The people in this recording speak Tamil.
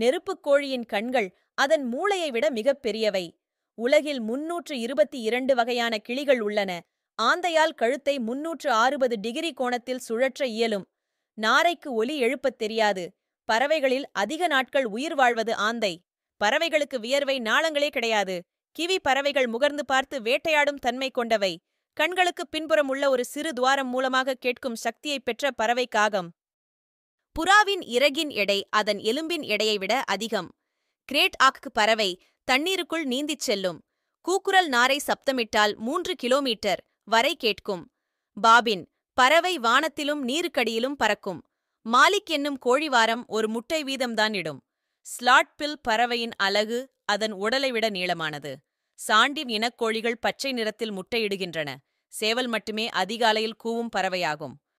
நெருப்புக் கோழியின் கண்கள் அதன் மூளையை விட மிகப் பெரியவை உலகில் முன்னூற்று இருபத்தி இரண்டு வகையான கிளிகள் உள்ளன ஆந்தையால் கழுத்தை முன்னூற்று அறுபது டிகிரி கோணத்தில் சுழற்ற இயலும் நாரைக்கு ஒலி எழுப்பத் தெரியாது பறவைகளில் அதிக நாட்கள் உயிர் வாழ்வது ஆந்தை பறவைகளுக்கு வியர்வை நாளங்களே கிடையாது கிவி பறவைகள் முகர்ந்து பார்த்து வேட்டையாடும் தன்மை கொண்டவை கண்களுக்கு பின்புறம் உள்ள ஒரு சிறு துவாரம் மூலமாக கேட்கும் சக்தியை பெற்ற பறவை காகம் புறாவின் இறகின் எடை அதன் எலும்பின் எடையை விட அதிகம் கிரேட் ஆக் பறவை தண்ணீருக்குள் நீந்திச் செல்லும் கூக்குரல் நாரை சப்தமிட்டால் மூன்று கிலோமீட்டர் வரை கேட்கும் பாபின் பறவை வானத்திலும் நீருக்கடியிலும் பறக்கும் மாலிக் என்னும் கோழிவாரம் ஒரு முட்டை வீதம்தான் இடும் ஸ்லாட் பில் பறவையின் அலகு அதன் உடலை விட நீளமானது சாண்டிம் இனக்கோழிகள் பச்சை நிறத்தில் முட்டையிடுகின்றன சேவல் மட்டுமே அதிகாலையில் கூவும் பறவையாகும்